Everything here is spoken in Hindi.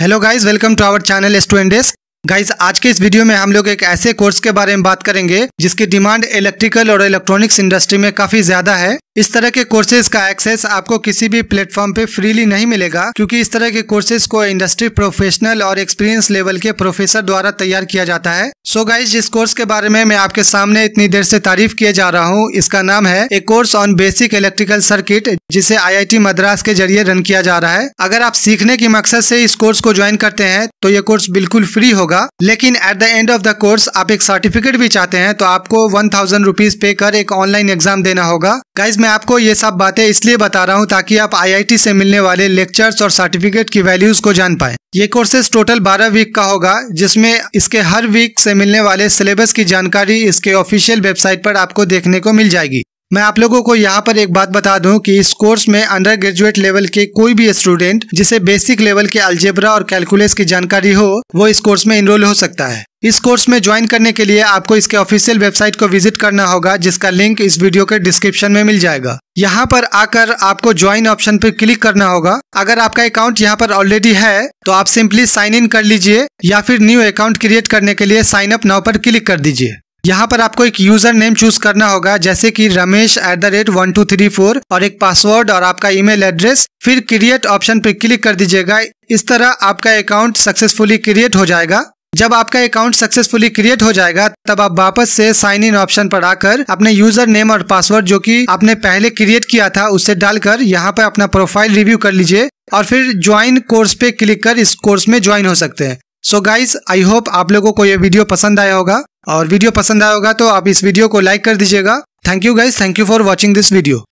hello guys welcome to our channel student guys guys आज के इस वीडियो में हम लोग एक ऐसे कोर्स के बारे में बात करेंगे जिसकी डिमांड इलेक्ट्रिकल और इलेक्ट्रॉनिक्स इंडस्ट्री में काफी ज्यादा है इस तरह के कोर्सेज का एक्सेस आपको किसी भी प्लेटफॉर्म पे फ्रीली नहीं मिलेगा क्योंकि इस तरह के कोर्सेज को इंडस्ट्री प्रोफेशनल और एक्सपीरियंस लेवल के प्रोफेसर द्वारा तैयार किया जाता है सो so गाइज जिस कोर्स के बारे में मैं आपके सामने इतनी देर से तारीफ किए जा रहा हूँ इसका नाम है a course on basic electrical circuit जिसे आई मद्रास के जरिए रन किया जा रहा है अगर आप सीखने के मकसद से इस कोर्स को ज्वाइन करते हैं तो ये कोर्स बिल्कुल फ्री होगा लेकिन at the end of the course आप एक सर्टिफिकेट भी चाहते हैं तो आपको वन थाउजेंड रुपीज पे कर एक ऑनलाइन एग्जाम देना होगा गाइज मैं आपको ये सब बातें इसलिए बता रहा हूँ ताकि आप आईआईटी से मिलने वाले लेक्चर्स और सर्टिफिकेट की वैल्यूज को जान पाए ये कोर्सेज टोटल 12 वीक का होगा जिसमें इसके हर वीक से मिलने वाले सिलेबस की जानकारी इसके ऑफिशियल वेबसाइट पर आपको देखने को मिल जाएगी मैं आप लोगों को यहाँ पर एक बात बता दूं कि इस कोर्स में अंडर ग्रेजुएट लेवल के कोई भी स्टूडेंट जिसे बेसिक लेवल के अल्जेब्रा और कैलकुलस की जानकारी हो वो इस कोर्स में इनरोल हो सकता है इस कोर्स में ज्वाइन करने के लिए आपको इसके ऑफिशियल वेबसाइट को विजिट करना होगा जिसका लिंक इस वीडियो के डिस्क्रिप्शन में मिल जाएगा यहाँ पर आकर आपको ज्वाइन ऑप्शन पर क्लिक करना होगा अगर आपका अकाउंट यहाँ पर ऑलरेडी है तो आप सिंपली साइन इन कर लीजिए या फिर न्यू अकाउंट क्रिएट करने के लिए साइन अप नाउ पर क्लिक कर दीजिए यहाँ पर आपको एक यूजर नेम चूज करना होगा जैसे कि Ramesh at the rate one two three four और एक पासवर्ड और आपका ईमेल एड्रेस फिर क्रिएट ऑप्शन पर क्लिक कर दीजिएगा इस तरह आपका अकाउंट सक्सेसफुली क्रिएट हो जाएगा जब आपका अकाउंट सक्सेसफुली क्रिएट हो जाएगा तब आप वापस से साइन इन ऑप्शन पर आकर अपने यूजर नेम और पासवर्ड जो कि आपने पहले क्रिएट किया था उसे डालकर यहाँ पर अपना प्रोफाइल रिव्यू कर लीजिए और फिर ज्वाइन कोर्स पे क्लिक कर इस कोर्स में ज्वाइन हो सकते हैं सो गाइज आई होप आप लोगों को ये वीडियो पसंद आया होगा और वीडियो पसंद आया होगा तो आप इस वीडियो को लाइक कर दीजिएगा thank you guys thank you for watching this video